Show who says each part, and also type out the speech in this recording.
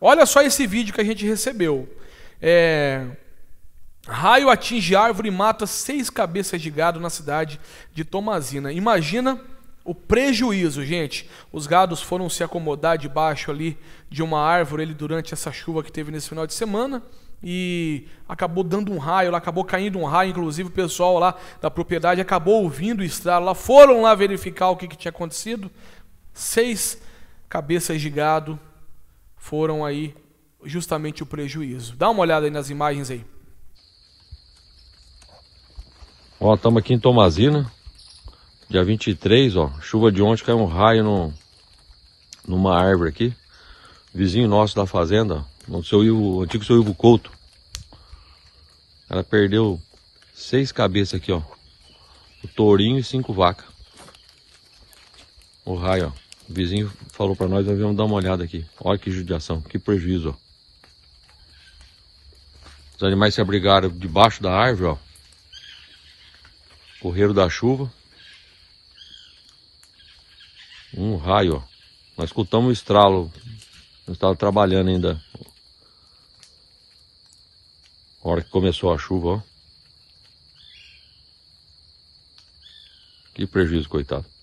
Speaker 1: Olha só esse vídeo que a gente recebeu. É... Raio atinge árvore e mata seis cabeças de gado na cidade de Tomazina. Imagina o prejuízo, gente. Os gados foram se acomodar debaixo ali de uma árvore ali durante essa chuva que teve nesse final de semana e acabou dando um raio lá, acabou caindo um raio, inclusive o pessoal lá da propriedade acabou ouvindo o estralo lá, foram lá verificar o que, que tinha acontecido. Seis cabeças de gado foram aí justamente o prejuízo. Dá uma olhada aí nas imagens aí.
Speaker 2: Ó, estamos aqui em Tomazina, dia 23, ó, chuva de ontem caiu um raio no, numa árvore aqui, vizinho nosso da fazenda, seu Ivo, o antigo seu Ivo Couto. Ela perdeu seis cabeças aqui, ó, o tourinho e cinco vacas. O raio, ó. O vizinho falou para nós, nós vamos dar uma olhada aqui. Olha que judiação, que prejuízo, ó. Os animais se abrigaram debaixo da árvore, ó. Correram da chuva. Um raio, ó. Nós escutamos o estralo. Nós estávamos trabalhando ainda. A hora que começou a chuva, ó.
Speaker 1: Que prejuízo, coitado.